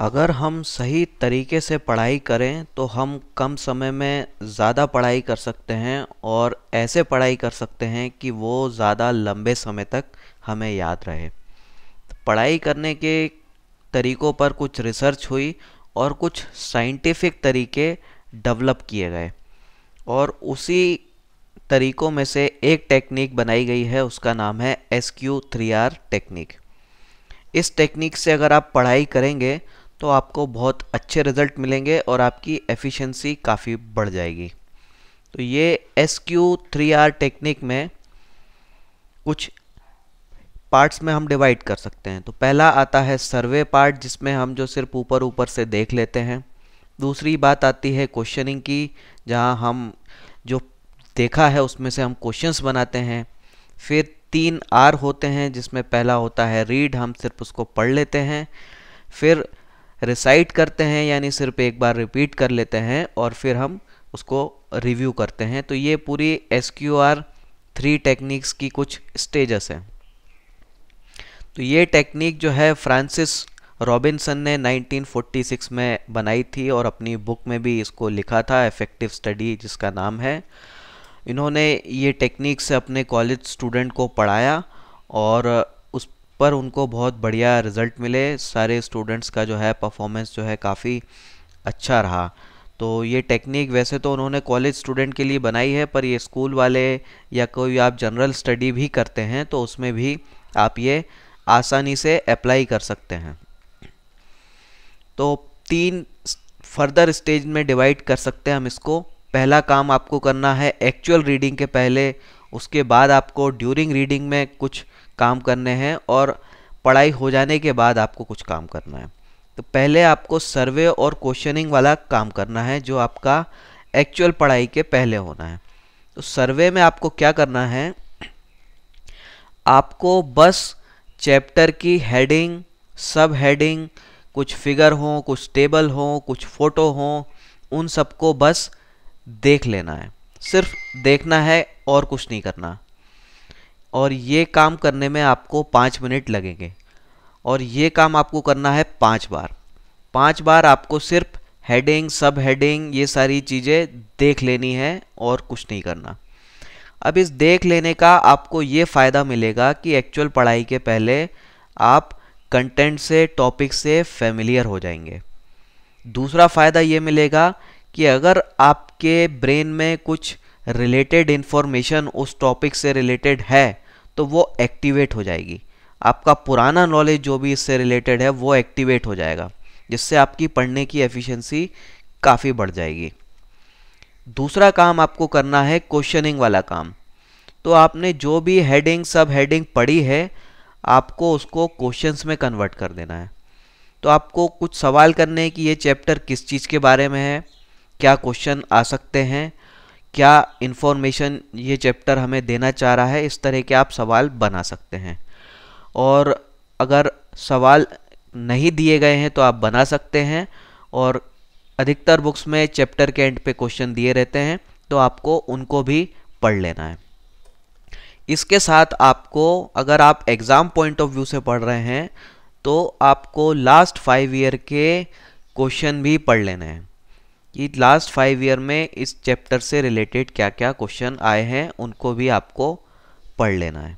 अगर हम सही तरीके से पढ़ाई करें तो हम कम समय में ज़्यादा पढ़ाई कर सकते हैं और ऐसे पढ़ाई कर सकते हैं कि वो ज़्यादा लंबे समय तक हमें याद रहे पढ़ाई करने के तरीकों पर कुछ रिसर्च हुई और कुछ साइंटिफिक तरीके डेवलप किए गए और उसी तरीकों में से एक टेक्निक बनाई गई है उसका नाम है S Q three R technique इस टेक्निक से अगर आप पढ़ाई करेंगे तो आपको बहुत अच्छे रिजल्ट मिलेंगे और आपकी एफिशिएंसी काफ़ी बढ़ जाएगी तो ये S Q three R technique में कुछ पार्ट्स में हम डिवाइड कर सकते हैं तो पहला आता है सर्वे पार्ट जिसमें हम जो सिर्फ ऊपर ऊपर से देख लेते हैं दूसरी बात आती है क्वेश्चनिंग की जहां हम जो देखा है उसमें से हम क्वेश्चंस बनाते हैं फिर तीन आर होते हैं जिसमें पहला होता है रीड हम सिर्फ उसको पढ़ लेते हैं फिर रिसाइट करते हैं यानी सिर्फ एक बार रिपीट कर लेते हैं और फिर हम उसको रिव्यू करते हैं तो ये पूरी S Q R three techniques की कुछ स्टेजेस हैं तो ये टेक्निक जो है फ्रांसिस रॉबिन्सन ने 1946 में बनाई थी और अपनी बुक में भी इसको लिखा था इफेक्टिव स्टडी जिसका नाम है इन्होंने ये टेक्निक से अपने कॉलेज स्टूडेंट को पढ़ाया और पर उनको बहुत बढ़िया रिज़ल्ट मिले सारे स्टूडेंट्स का जो है परफॉर्मेंस जो है काफ़ी अच्छा रहा तो ये टेक्निक वैसे तो उन्होंने कॉलेज स्टूडेंट के लिए बनाई है पर ये स्कूल वाले या कोई आप जनरल स्टडी भी करते हैं तो उसमें भी आप ये आसानी से अप्लाई कर सकते हैं तो तीन फर्दर स्टेज में डिवाइड कर सकते हैं हम इसको पहला काम आपको करना है एक्चुअल रीडिंग के पहले उसके बाद आपको ड्यूरिंग रीडिंग में कुछ काम करने हैं और पढ़ाई हो जाने के बाद आपको कुछ काम करना है तो पहले आपको सर्वे और क्वेश्चनिंग वाला काम करना है जो आपका एक्चुअल पढ़ाई के पहले होना है तो सर्वे में आपको क्या करना है आपको बस चैप्टर की हेडिंग सब हेडिंग कुछ फिगर हो कुछ टेबल हो कुछ फोटो हो उन सबको बस देख लेना है सिर्फ देखना है और कुछ नहीं करना और ये काम करने में आपको पाँच मिनट लगेंगे और ये काम आपको करना है पाँच बार पाँच बार आपको सिर्फ हेडिंग सब हेडिंग ये सारी चीज़ें देख लेनी है और कुछ नहीं करना अब इस देख लेने का आपको ये फ़ायदा मिलेगा कि एक्चुअल पढ़ाई के पहले आप कंटेंट से टॉपिक से फेमिलियर हो जाएंगे दूसरा फ़ायदा ये मिलेगा कि अगर आपके ब्रेन में कुछ रिलेटेड इन्फॉर्मेशन उस टॉपिक से रिलेटेड है तो वो एक्टिवेट हो जाएगी आपका पुराना नॉलेज जो भी इससे रिलेटेड है वो एक्टिवेट हो जाएगा जिससे आपकी पढ़ने की एफिशिएंसी काफ़ी बढ़ जाएगी दूसरा काम आपको करना है क्वेश्चनिंग वाला काम तो आपने जो भी हेडिंग सब हेडिंग पढ़ी है आपको उसको क्वेश्चंस में कन्वर्ट कर देना है तो आपको कुछ सवाल करने हैं कि ये चैप्टर किस चीज़ के बारे में है क्या क्वेश्चन आ सकते हैं क्या इन्फॉर्मेशन ये चैप्टर हमें देना चाह रहा है इस तरह के आप सवाल बना सकते हैं और अगर सवाल नहीं दिए गए हैं तो आप बना सकते हैं और अधिकतर बुक्स में चैप्टर के एंड पे क्वेश्चन दिए रहते हैं तो आपको उनको भी पढ़ लेना है इसके साथ आपको अगर आप एग्ज़ाम पॉइंट ऑफ व्यू से पढ़ रहे हैं तो आपको लास्ट फाइव ईयर के क्वेश्चन भी पढ़ लेने हैं कि लास्ट फाइव ईयर में इस चैप्टर से रिलेटेड क्या क्या क्वेश्चन आए हैं उनको भी आपको पढ़ लेना है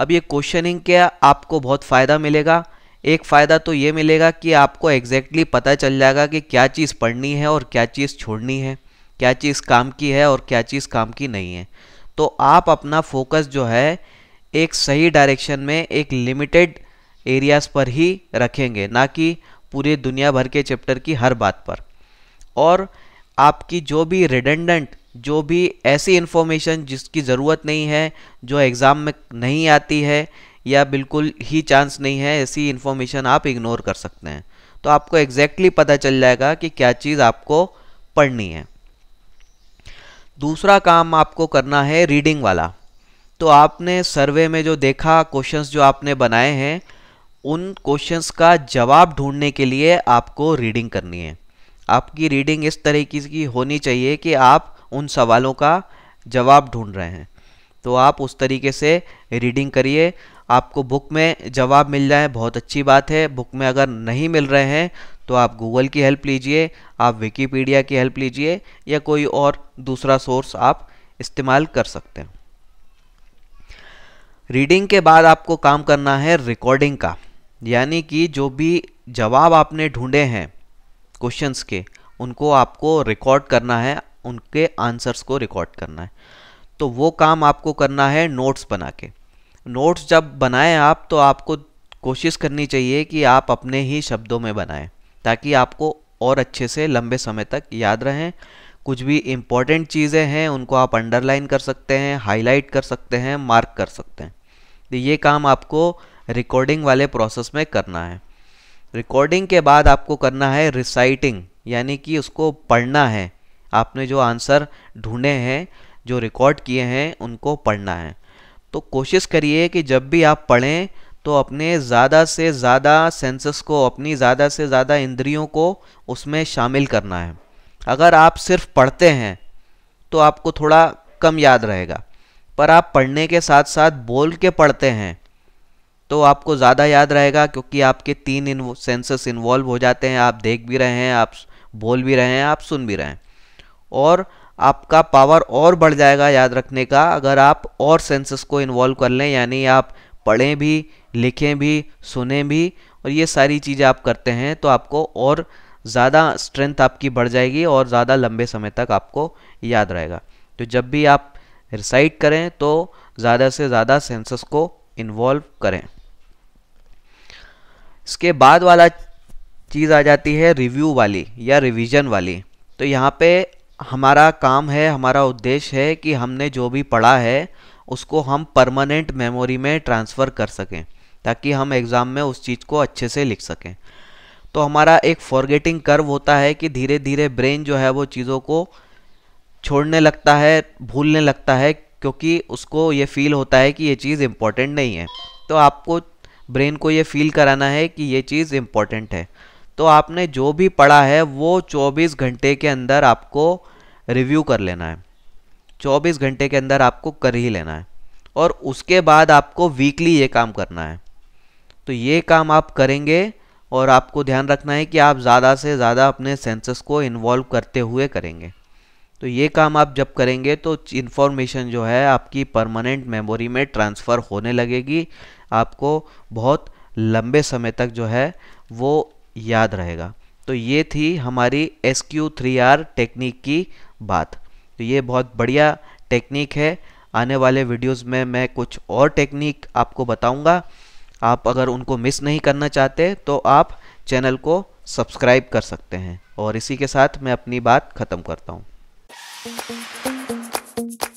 अब ये क्वेश्चनिंग के आपको बहुत फ़ायदा मिलेगा एक फ़ायदा तो ये मिलेगा कि आपको एग्जैक्टली exactly पता चल जाएगा कि क्या चीज़ पढ़नी है और क्या चीज़ छोड़नी है क्या चीज़ काम की है और क्या चीज़ काम की नहीं है तो आप अपना फोकस जो है एक सही डायरेक्शन में एक लिमिटेड एरियाज़ पर ही रखेंगे ना कि पूरे दुनिया भर के चैप्टर की हर बात पर और आपकी जो भी रिडेंडेंट जो भी ऐसी इन्फॉर्मेशन जिसकी ज़रूरत नहीं है जो एग्ज़ाम में नहीं आती है या बिल्कुल ही चांस नहीं है ऐसी इन्फॉर्मेशन आप इग्नोर कर सकते हैं तो आपको एग्जैक्टली exactly पता चल जाएगा कि क्या चीज़ आपको पढ़नी है दूसरा काम आपको करना है रीडिंग वाला तो आपने सर्वे में जो देखा क्वेश्चंस जो आपने बनाए हैं उन क्वेश्चंस का जवाब ढूंढने के लिए आपको रीडिंग करनी है आपकी रीडिंग इस तरीके की होनी चाहिए कि आप उन सवालों का जवाब ढूंढ रहे हैं तो आप उस तरीके से रीडिंग करिए आपको बुक में जवाब मिल जाए बहुत अच्छी बात है बुक में अगर नहीं मिल रहे हैं तो आप गूगल की हेल्प लीजिए आप विकीपीडिया की हेल्प लीजिए या कोई और दूसरा सोर्स आप इस्तेमाल कर सकते हैं रीडिंग के बाद आपको काम करना है रिकॉर्डिंग का यानी कि जो भी जवाब आपने ढूंढे हैं क्वेश्चंस के उनको आपको रिकॉर्ड करना है उनके आंसर्स को रिकॉर्ड करना है तो वो काम आपको करना है नोट्स बना के नोट्स जब बनाएं आप तो आपको कोशिश करनी चाहिए कि आप अपने ही शब्दों में बनाएं ताकि आपको और अच्छे से लंबे समय तक याद रहें कुछ भी इम्पॉर्टेंट चीज़ें हैं उनको आप अंडरलाइन कर सकते हैं हाईलाइट कर सकते हैं मार्क कर सकते हैं तो ये काम आपको रिकॉर्डिंग वाले प्रोसेस में करना है रिकॉर्डिंग के बाद आपको करना है रिसाइटिंग यानी कि उसको पढ़ना है आपने जो आंसर ढूंढे हैं जो रिकॉर्ड किए हैं उनको पढ़ना है तो कोशिश करिए कि जब भी आप पढ़ें तो अपने ज़्यादा से ज़्यादा सेंसेस को अपनी ज़्यादा से ज़्यादा इंद्रियों को उसमें शामिल करना है अगर आप सिर्फ पढ़ते हैं तो आपको थोड़ा कम याद रहेगा पर आप पढ़ने के साथ साथ बोल के पढ़ते हैं तो आपको ज़्यादा याद रहेगा क्योंकि आपके तीन इन सेंसेस इन्वॉल्व हो जाते हैं आप देख भी रहे हैं आप बोल भी रहे हैं आप सुन भी रहे हैं और आपका पावर और बढ़ जाएगा याद रखने का अगर आप और सेंसेस को इन्वॉल्व कर लें यानी आप पढ़ें भी लिखें भी सुने भी और ये सारी चीज़ें आप करते हैं तो आपको और ज़्यादा स्ट्रेंथ आपकी बढ़ जाएगी और ज़्यादा लंबे समय तक आपको याद रहेगा तो जब भी आप रिसाइट करें तो ज़्यादा से ज़्यादा सेंसस को इन्वॉल्व करें इसके बाद वाला चीज़ आ जाती है रिव्यू वाली या रिवीजन वाली तो यहाँ पे हमारा काम है हमारा उद्देश्य है कि हमने जो भी पढ़ा है उसको हम परमानेंट मेमोरी में ट्रांसफ़र कर सकें ताकि हम एग्ज़ाम में उस चीज़ को अच्छे से लिख सकें तो हमारा एक फॉरगेटिंग कर्व होता है कि धीरे धीरे ब्रेन जो है वो चीज़ों को छोड़ने लगता है भूलने लगता है क्योंकि उसको ये फील होता है कि ये चीज़ इम्पॉर्टेंट नहीं है तो आपको ब्रेन को ये फील कराना है कि ये चीज़ इम्पॉर्टेंट है तो आपने जो भी पढ़ा है वो 24 घंटे के अंदर आपको रिव्यू कर लेना है 24 घंटे के अंदर आपको कर ही लेना है और उसके बाद आपको वीकली ये काम करना है तो ये काम आप करेंगे और आपको ध्यान रखना है कि आप ज़्यादा से ज़्यादा अपने सेंसेस को इन्वॉल्व करते हुए करेंगे तो ये काम आप जब करेंगे तो इन्फॉर्मेशन जो है आपकी परमानेंट मेमोरी में ट्रांसफ़र होने लगेगी आपको बहुत लंबे समय तक जो है वो याद रहेगा तो ये थी हमारी S Q three R technique की बात तो ये बहुत बढ़िया टेक्निक है आने वाले वीडियोस में मैं कुछ और टेक्निक आपको बताऊंगा आप अगर उनको मिस नहीं करना चाहते तो आप चैनल को सब्सक्राइब कर सकते हैं और इसी के साथ मैं अपनी बात ख़त्म करता हूँ thank you